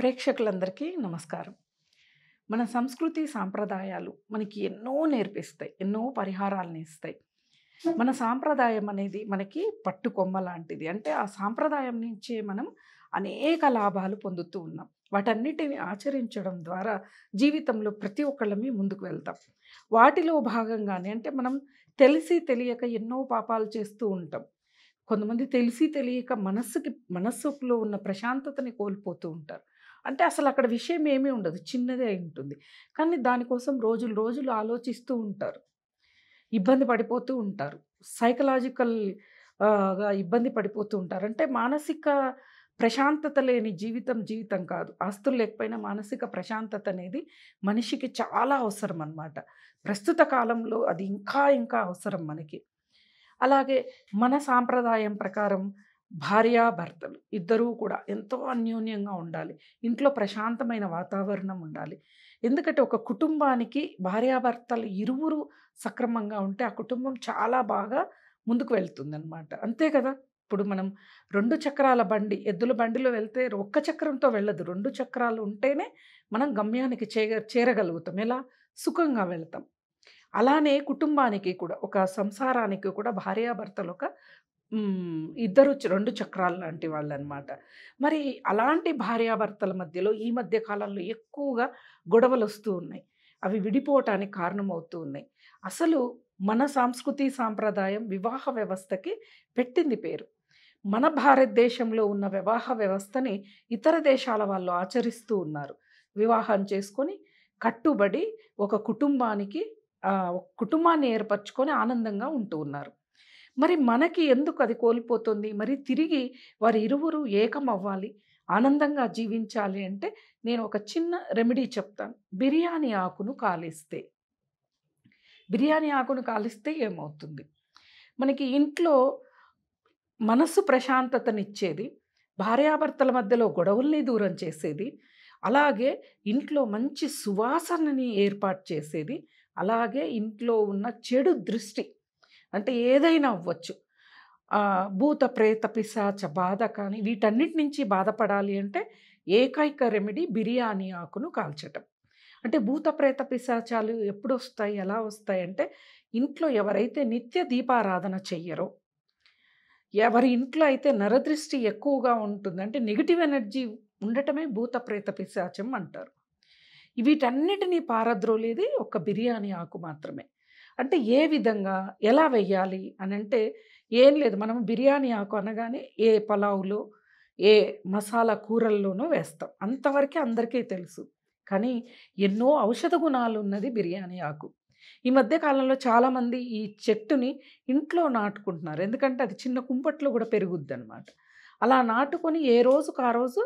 ప్రేక్షకులందరికీ నమస్కారం మన సంస్కృతి సాంప్రదాయాలు మనకి ఎన్నో నేర్పిస్తాయి ఎన్నో పరిహారాలను ఇస్తాయి మన సాంప్రదాయం అనేది మనకి పట్టుకొమ్మ లాంటిది అంటే ఆ సాంప్రదాయం నుంచే మనం అనేక లాభాలు పొందుతూ ఉన్నాం వాటన్నిటిని ఆచరించడం ద్వారా జీవితంలో ప్రతి ఒక్కళ్ళమే ముందుకు వెళ్తాం వాటిలో భాగంగానే అంటే మనం తెలిసి తెలియక ఎన్నో పాపాలు చేస్తూ ఉంటాం కొంతమంది తెలిసి తెలియక మనస్సుకి మనస్సులో ఉన్న ప్రశాంతతని కోల్పోతూ ఉంటారు అంటే అసలు అక్కడ విషయం ఏమీ ఉండదు చిన్నదే ఉంటుంది కానీ దానికోసం రోజులు రోజులు ఆలోచిస్తూ ఉంటారు ఇబ్బంది పడిపోతూ ఉంటారు సైకలాజికల్ ఇబ్బంది పడిపోతూ ఉంటారు అంటే మానసిక ప్రశాంతత లేని జీవితం జీవితం కాదు ఆస్తులు లేకపోయినా మానసిక ప్రశాంతత అనేది మనిషికి చాలా అవసరం అనమాట ప్రస్తుత కాలంలో అది ఇంకా ఇంకా అవసరం మనకి అలాగే మన సాంప్రదాయం ప్రకారం భార్యాభర్తలు ఇద్దరూ కూడా ఎంతో అన్యోన్యంగా ఉండాలి ఇంట్లో ప్రశాంతమైన వాతావరణం ఉండాలి ఎందుకంటే ఒక కుటుంబానికి భార్యాభర్తలు ఇరువురు సక్రమంగా ఉంటే ఆ కుటుంబం చాలా బాగా ముందుకు వెళ్తుందన్నమాట అంతే కదా ఇప్పుడు మనం రెండు చక్రాల బండి ఎద్దుల బండిలో వెళ్తే ఒక్క చక్రంతో వెళ్ళదు రెండు చక్రాలు ఉంటేనే మనం గమ్యానికి చేరగలుగుతాం ఎలా సుఖంగా వెళ్తాం అలానే కుటుంబానికి కూడా ఒక సంసారానికి కూడా భార్యాభర్తలు ఒక ఇద్దరు రెండు చక్రాలు లాంటి వాళ్ళు అనమాట మరి అలాంటి భార్యాభర్తల మధ్యలో ఈ మధ్య కాలంలో ఎక్కువగా గొడవలు వస్తూ ఉన్నాయి అవి విడిపోవటానికి కారణమవుతూ ఉన్నాయి అసలు మన సాంస్కృతి సాంప్రదాయం వివాహ వ్యవస్థకి పెట్టింది పేరు మన భారతదేశంలో ఉన్న వివాహ వ్యవస్థని ఇతర దేశాల వాళ్ళు ఆచరిస్తూ ఉన్నారు వివాహం చేసుకొని కట్టుబడి ఒక కుటుంబానికి కుటుంబాన్ని ఏర్పరచుకొని ఆనందంగా ఉంటూ ఉన్నారు మరి మనకి ఎందుకు అది కోల్పోతుంది మరి తిరిగి వారి ఇరువురు ఏకం అవ్వాలి ఆనందంగా జీవించాలి అంటే నేను ఒక చిన్న రెమెడీ చెప్తాను బిర్యానీ ఆకును కాలిస్తే బిర్యానీ ఆకును కాలిస్తే ఏమవుతుంది మనకి ఇంట్లో మనసు ప్రశాంతతనిచ్చేది భార్యాభర్తల మధ్యలో గొడవల్ని దూరం చేసేది అలాగే ఇంట్లో మంచి సువాసనని ఏర్పాటు చేసేది అలాగే ఇంట్లో ఉన్న చెడు దృష్టి అంటే ఏదైనా అవ్వచ్చు భూత ప్రేత పిశాచ బాధ కానీ వీటన్నిటి నుంచి బాధపడాలి అంటే ఏకైక రెమెడీ బిర్యానీ ఆకును కాల్చటం అంటే భూత ప్రేత పిశాచాలు ఎప్పుడు వస్తాయి ఎలా వస్తాయి అంటే ఇంట్లో ఎవరైతే నిత్య దీపారాధన చెయ్యరో ఎవరి ఇంట్లో అయితే నరదృష్టి ఎక్కువగా ఉంటుంది అంటే నెగిటివ్ ఎనర్జీ ఉండటమే భూత ప్రేత పిశాచం అంటారు వీటన్నిటినీ పారద్రోలేది ఒక బిర్యానీ ఆకు మాత్రమే అంటే ఏ విధంగా ఎలా వెయ్యాలి అని అంటే ఏం లేదు మనం బిర్యానీ ఆకు అనగానే ఏ పలావులో ఏ మసాలా కూరల్లోనూ వేస్తాం అంతవరకే అందరికీ తెలుసు కానీ ఎన్నో ఔషధ గుణాలు ఉన్నది బిర్యానీ ఆకు ఈ మధ్య కాలంలో చాలామంది ఈ చెట్టుని ఇంట్లో నాటుకుంటున్నారు ఎందుకంటే అది చిన్న కుంపట్లో కూడా పెరుగుద్ది అనమాట అలా నాటుకొని ఏ రోజుకు ఆ రోజు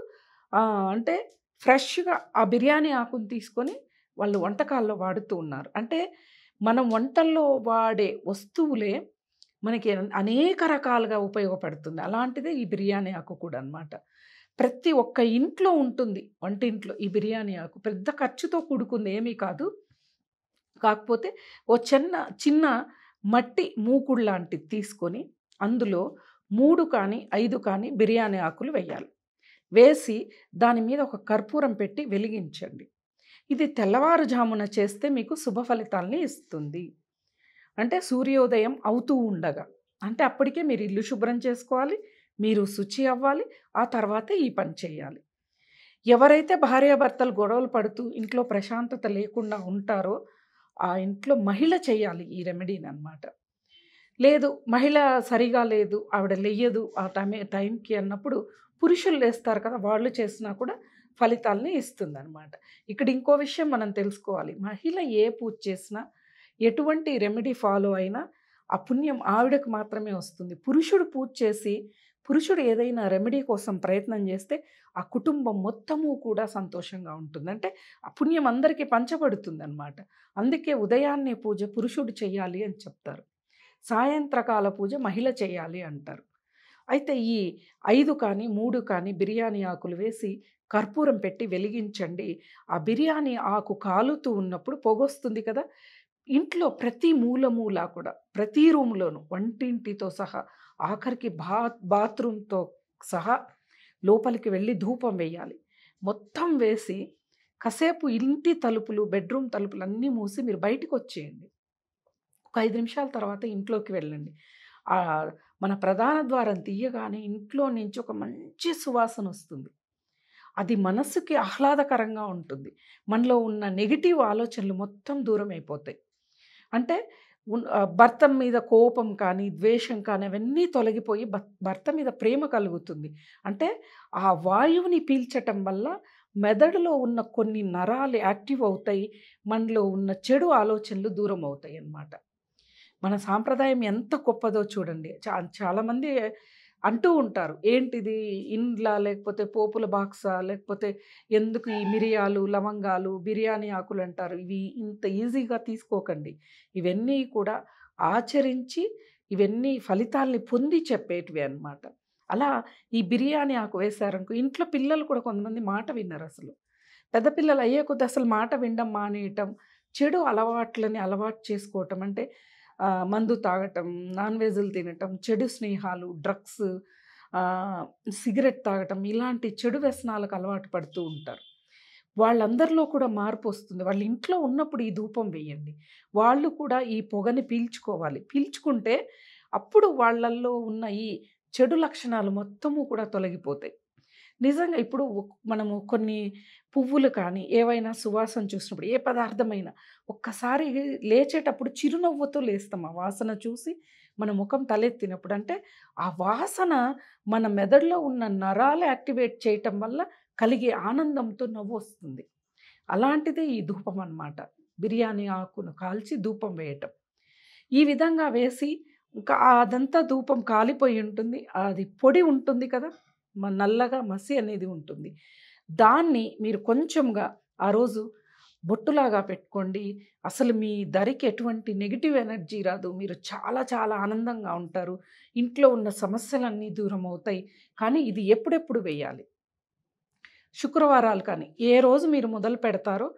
అంటే ఫ్రెష్గా ఆ బిర్యానీ ఆకుని తీసుకొని వాళ్ళు వంటకాల్లో వాడుతూ ఉన్నారు అంటే మనం వంటల్లో వాడే వస్తువులే మనకి అనేక రకాలుగా ఉపయోగపడుతుంది అలాంటిదే ఈ బిర్యానీ ఆకు కూడా అనమాట ప్రతి ఒక్క ఇంట్లో ఉంటుంది వంటింట్లో ఈ బిర్యానీ ఆకు పెద్ద ఖర్చుతో కూడుకుంది ఏమీ కాదు కాకపోతే ఓ చిన్న చిన్న మట్టి మూకుడు లాంటిది తీసుకొని అందులో మూడు కానీ ఐదు కానీ బిర్యానీ ఆకులు వేయాలి వేసి దాని మీద ఒక కర్పూరం పెట్టి వెలిగించండి ఇది తెల్లవారుజామున చేస్తే మీకు శుభ ఫలితాలని ఇస్తుంది అంటే సూర్యోదయం అవుతూ ఉండగా అంటే అప్పటికే మీరు ఇల్లు శుభ్రం చేసుకోవాలి మీరు శుచి అవ్వాలి ఆ తర్వాత ఈ పని చేయాలి ఎవరైతే భార్యాభర్తలు గొడవలు పడుతూ ఇంట్లో ప్రశాంతత లేకుండా ఉంటారో ఆ ఇంట్లో మహిళ చేయాలి ఈ రెమెడీని అనమాట లేదు మహిళ సరిగా లేదు ఆవిడ లేయదు ఆ టైం టైంకి అన్నప్పుడు పురుషులు లేస్తారు కదా వాళ్ళు చేసినా కూడా ఫలితాలని అనమాట ఇక్కడ ఇంకో విషయం మనం తెలుసుకోవాలి మహిళ ఏ పూజ చేసినా ఎటువంటి రెమెడీ ఫాలో అయినా ఆ పుణ్యం ఆవిడకు మాత్రమే వస్తుంది పురుషుడు పూజ చేసి పురుషుడు ఏదైనా రెమెడీ కోసం ప్రయత్నం చేస్తే ఆ కుటుంబం మొత్తము కూడా సంతోషంగా ఉంటుంది అంటే ఆ పుణ్యం అందరికీ పంచబడుతుంది అనమాట అందుకే ఉదయాన్నే పూజ పురుషుడు చేయాలి అని చెప్తారు సాయంత్రకాల పూజ మహిళ చేయాలి అంటారు అయితే ఈ ఐదు కానీ మూడు కానీ బిర్యానీ ఆకులు వేసి కర్పూరం పెట్టి వెలిగించండి ఆ బిర్యానీ ఆకు కాలుతూ ఉన్నప్పుడు పొగొస్తుంది కదా ఇంట్లో ప్రతి మూల మూల కూడా ప్రతి రూమ్లోనూ వంటింటితో సహా ఆఖరికి బాత్ బాత్రూమ్తో సహా లోపలికి వెళ్ళి ధూపం వేయాలి మొత్తం వేసి కాసేపు ఇంటి తలుపులు బెడ్రూమ్ తలుపులు అన్నీ మూసి మీరు బయటకు వచ్చేయండి ఒక ఐదు నిమిషాల తర్వాత ఇంట్లోకి వెళ్ళండి మన ప్రధాన ద్వారం తీయగానే ఇంట్లో నుంచి ఒక మంచి సువాసన వస్తుంది అది మనస్సుకి ఆహ్లాదకరంగా ఉంటుంది మనలో ఉన్న నెగిటివ్ ఆలోచనలు మొత్తం దూరం అయిపోతాయి అంటే భర్త మీద కోపం కానీ ద్వేషం కానీ అవన్నీ తొలగిపోయి భర్త మీద ప్రేమ కలుగుతుంది అంటే ఆ వాయువుని పీల్చటం వల్ల మెదడులో ఉన్న కొన్ని నరాలు యాక్టివ్ అవుతాయి మనలో ఉన్న చెడు ఆలోచనలు దూరం అవుతాయి అన్నమాట మన సాంప్రదాయం ఎంత గొప్పదో చూడండి చా చాలామంది అంటూ ఉంటారు ఏంటిది ఇండ్లా లేకపోతే పోపుల బాక్సా లేకపోతే ఎందుకు ఈ మిరియాలు లవంగాలు బిర్యానీ ఆకులు అంటారు ఇవి ఇంత ఈజీగా తీసుకోకండి ఇవన్నీ కూడా ఆచరించి ఇవన్నీ ఫలితాల్ని పొంది చెప్పేటివి అనమాట అలా ఈ బిర్యానీ ఆకు వేశారనుకో ఇంట్లో పిల్లలు కూడా కొంతమంది మాట విన్నారు అసలు పెద్ద పిల్లలు అయ్యే కొద్ది అసలు మాట వినడం మానేయటం చెడు అలవాట్లని అలవాటు చేసుకోవటం అంటే మందు తాగటం నాన్ వెజ్లు తినటం చెడు స్నేహాలు డ్రగ్స్ సిగరెట్ తాగటం ఇలాంటి చెడు వ్యసనాలకు అలవాటు పడుతూ ఉంటారు వాళ్ళందరిలో కూడా మార్పు వస్తుంది వాళ్ళ ఇంట్లో ఉన్నప్పుడు ఈ ధూపం వేయండి వాళ్ళు కూడా ఈ పొగని పీల్చుకోవాలి పీల్చుకుంటే అప్పుడు వాళ్ళల్లో ఉన్న ఈ చెడు లక్షణాలు మొత్తము కూడా తొలగిపోతాయి నిజంగా ఇప్పుడు మనము కొన్ని పువ్వులు కానీ ఏవైనా సువాసన చూసినప్పుడు ఏ పదార్థమైనా ఒక్కసారి లేచేటప్పుడు చిరునవ్వుతో లేస్తాం ఆ వాసన చూసి మన ముఖం తలెత్తినప్పుడు అంటే ఆ వాసన మన మెదడులో ఉన్న నరాలు యాక్టివేట్ చేయటం వల్ల కలిగే ఆనందంతో నవ్వు వస్తుంది అలాంటిదే ఈ ధూపం అన్నమాట బిర్యానీ ఆకును కాల్చి ధూపం వేయటం ఈ విధంగా వేసి ఇంకా అదంతా ధూపం కాలిపోయి ఉంటుంది అది పొడి ఉంటుంది కదా నల్లగా మసి అనేది ఉంటుంది దాన్ని మీరు కొంచెంగా ఆ రోజు బొట్టులాగా పెట్టుకోండి అసలు మీ ధరికి ఎటువంటి నెగిటివ్ ఎనర్జీ రాదు మీరు చాలా చాలా ఆనందంగా ఉంటారు ఇంట్లో ఉన్న సమస్యలన్నీ దూరం అవుతాయి కానీ ఇది ఎప్పుడెప్పుడు వేయాలి శుక్రవారాలు కానీ ఏ రోజు మీరు మొదలు పెడతారో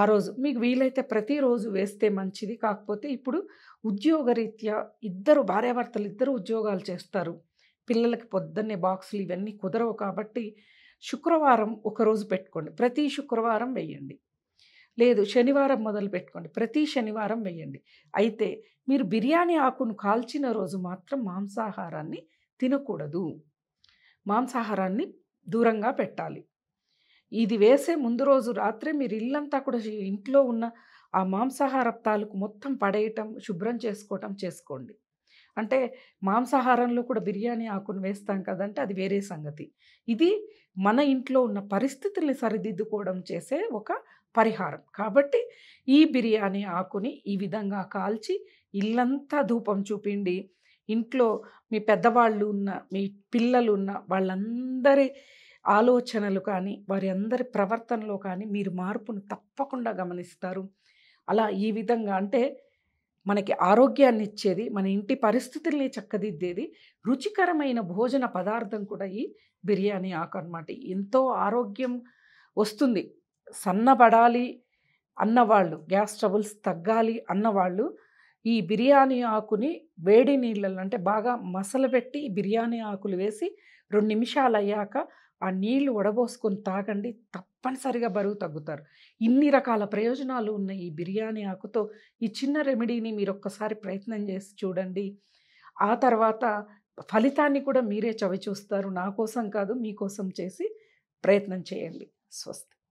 ఆ రోజు మీకు వీలైతే ప్రతిరోజు వేస్తే మంచిది కాకపోతే ఇప్పుడు ఉద్యోగరీత్యా ఇద్దరు భార్యాభర్తలు ఇద్దరు ఉద్యోగాలు చేస్తారు పిల్లలకి పొద్దున్నే బాక్సులు ఇవన్నీ కుదరవు కాబట్టి శుక్రవారం ఒకరోజు పెట్టుకోండి ప్రతి శుక్రవారం వేయండి లేదు శనివారం మొదలు పెట్టుకోండి ప్రతి శనివారం వేయండి అయితే మీరు బిర్యానీ ఆకును కాల్చిన రోజు మాత్రం మాంసాహారాన్ని తినకూడదు మాంసాహారాన్ని దూరంగా పెట్టాలి ఇది వేసే ముందు రోజు రాత్రే మీరు ఇల్లంతా కూడా ఇంట్లో ఉన్న ఆ మాంసాహార తాలూకు మొత్తం పడేయటం శుభ్రం చేసుకోవటం చేసుకోండి అంటే మాంసాహారంలో కూడా బిర్యానీ ఆకును వేస్తాం కదంటే అది వేరే సంగతి ఇది మన ఇంట్లో ఉన్న పరిస్థితుల్ని సరిదిద్దుకోవడం చేసే ఒక పరిహారం కాబట్టి ఈ బిర్యానీ ఆకుని ఈ విధంగా కాల్చి ఇల్లంతా ధూపం చూపిండి ఇంట్లో మీ పెద్దవాళ్ళు ఉన్న మీ పిల్లలు ఉన్న వాళ్ళందరి ఆలోచనలు కానీ వారి అందరి ప్రవర్తనలో కానీ మీరు మార్పును తప్పకుండా గమనిస్తారు అలా ఈ విధంగా అంటే మనకి ఆరోగ్యాన్ని ఇచ్చేది మన ఇంటి పరిస్థితుల్ని చక్కదిద్దేది రుచికరమైన భోజన పదార్థం కూడా ఈ బిర్యానీ ఆకు అనమాట ఎంతో ఆరోగ్యం వస్తుంది సన్నబడాలి అన్నవాళ్ళు గ్యాస్ ట్రబుల్స్ తగ్గాలి అన్నవాళ్ళు ఈ బిర్యానీ ఆకుని వేడి నీళ్ళల్లో అంటే బాగా మసలు పెట్టి బిర్యానీ ఆకులు వేసి రెండు నిమిషాలు అయ్యాక ఆ నీళ్లు వడబోసుకొని తాగండి తప్పనిసరిగా బరువు తగ్గుతారు ఇన్ని రకాల ప్రయోజనాలు ఉన్న ఈ బిర్యానీ ఆకుతో ఈ చిన్న రెమెడీని మీరు ఒక్కసారి ప్రయత్నం చేసి చూడండి ఆ తర్వాత ఫలితాన్ని కూడా మీరే చవి చూస్తారు నా కోసం కాదు మీకోసం చేసి ప్రయత్నం చేయండి స్వస్తి